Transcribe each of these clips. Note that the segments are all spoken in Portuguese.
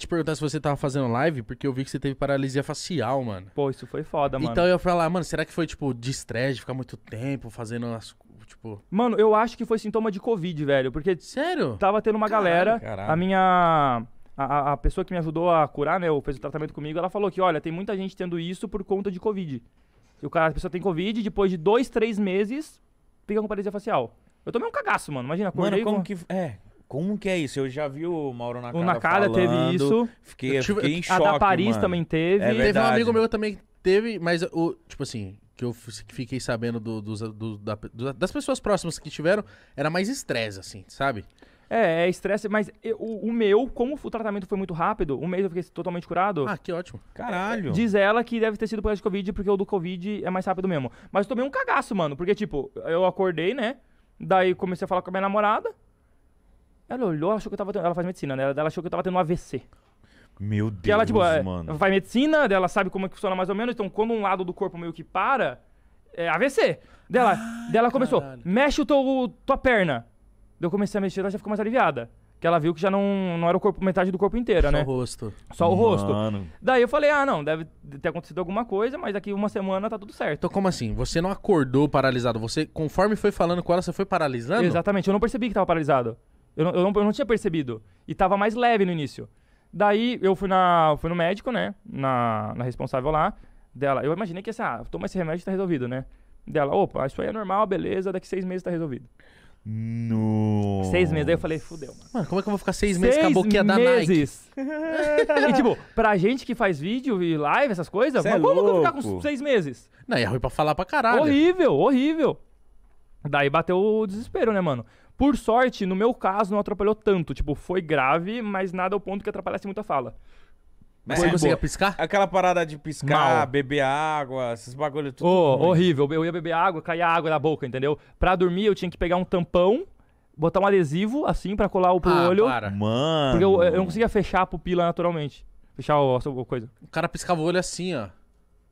te perguntar se você tava fazendo live, porque eu vi que você teve paralisia facial, mano. Pô, isso foi foda, então mano. Então eu ia falar, mano, será que foi, tipo, de estresse, de ficar muito tempo fazendo as Tipo... Mano, eu acho que foi sintoma de Covid, velho. Porque. Sério? Tava tendo uma caralho, galera. Caralho. A minha. A, a, pessoa que me ajudou a curar, né? Ou fez o tratamento comigo, ela falou que, olha, tem muita gente tendo isso por conta de Covid. E o cara, a pessoa tem Covid, depois de dois, três meses, fica com paralisia facial. Eu tomei um cagaço, mano. Imagina, acordei. Mano, como com... que. É. Como que é isso? Eu já vi o Mauro Nakada, o Nakada falando, teve isso. Fiquei, eu tive, fiquei em a choque, A da Paris mano. também é teve. É teve um amigo meu também que teve, mas o tipo assim, que eu fiquei sabendo do, do, do, da, das pessoas próximas que tiveram, era mais estresse, assim, sabe? É, é estresse, mas eu, o, meu, como o tratamento foi muito rápido, um mês eu fiquei totalmente curado. Ah, que ótimo. Caralho. É, diz ela que deve ter sido por causa de Covid, porque o do Covid é mais rápido mesmo. Mas eu tomei um cagaço, mano, porque, tipo, eu acordei, né? Daí comecei a falar com a minha namorada. Ela olhou, achou que eu tava tendo. Ela faz medicina, né? Ela achou que eu tava tendo um AVC. Meu Deus, que ela, tipo, é, mano. Ela faz medicina, ela sabe como é que funciona mais ou menos, então quando um lado do corpo meio que para, é AVC. Dela, Ai, ah, dela começou, mexe o teu, tua perna. Eu comecei a mexer, ela já ficou mais aliviada. Que ela viu que já não, não era o corpo, metade do corpo inteiro Só né? Só o rosto. Só o rosto. Daí eu falei, ah, não, deve ter acontecido alguma coisa, mas daqui uma semana tá tudo certo. Então como assim? Você não acordou paralisado? Você, conforme foi falando com ela, você foi paralisando? Exatamente, eu não percebi que tava paralisado. Eu, eu, não, eu não tinha percebido. E tava mais leve no início. Daí eu fui, na, fui no médico, né? Na, na responsável lá. Dela, eu imaginei que essa assim, ah, toma esse remédio e tá resolvido, né? Dela, opa, isso aí é normal, beleza, daqui seis meses tá resolvido. No. Seis meses. daí eu falei, fudeu, mano. mano. como é que eu vou ficar seis, seis meses com a boquinha meses. da Nike? e tipo, pra gente que faz vídeo e live, essas coisas, é como louco. que eu vou ficar com seis meses? Não, é ruim pra falar pra caralho. Horrível, horrível. Daí bateu o desespero, né, mano? Por sorte, no meu caso, não atrapalhou tanto. Tipo, foi grave, mas nada ao ponto que atrapalhasse muito a fala. Mas é você conseguia piscar? Aquela parada de piscar, Mal. beber água, esses bagulho tudo. Oh, horrível. Eu ia beber água, caía água na boca, entendeu? Pra dormir, eu tinha que pegar um tampão, botar um adesivo, assim, pra colar o pro ah, olho. Para. Mano. Porque eu, eu, não conseguia fechar a pupila naturalmente. Fechar o, a coisa. O cara piscava o olho assim, ó.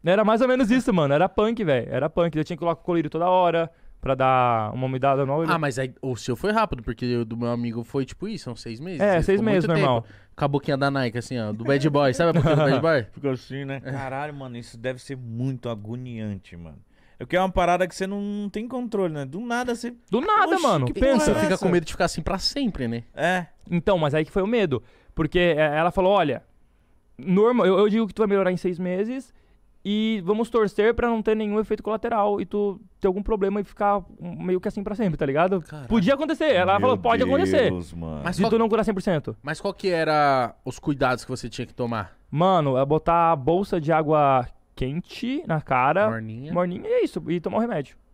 Era mais ou menos isso, mano. Era punk, velho. Era punk. Eu tinha que colocar o colírio toda hora para dar uma umidade nova. Ah, mas aí, o seu foi rápido, porque o do meu amigo foi tipo isso, são seis meses. É, seis meses, normal. Tempo. Com a boquinha da Nike, assim, ó, do Bad Boy. Sabe a boquinha do Bad Boy? Ficou assim, né? É. Caralho, mano, isso deve ser muito agoniante, mano. Eu é quero é uma parada que você não tem controle, né? Do nada você. Do nada, mano. Que pensa. Você fica com medo de ficar assim para sempre, né? É. Então, mas aí que foi o medo. Porque ela falou: olha, normal, eu, eu digo que tu vai melhorar em seis meses e vamos torcer para não ter nenhum efeito colateral e tu ter algum problema e ficar meio que assim para sempre, tá ligado? Caraca. Podia acontecer. Ela Meu falou, pode Deus, acontecer. Mano. Mas se qual... tu não curar 100%. Mas qual que era os cuidados que você tinha que tomar? Mano, é botar a bolsa de água quente na cara. Morninha. Morninha e é isso. E tomar o remédio.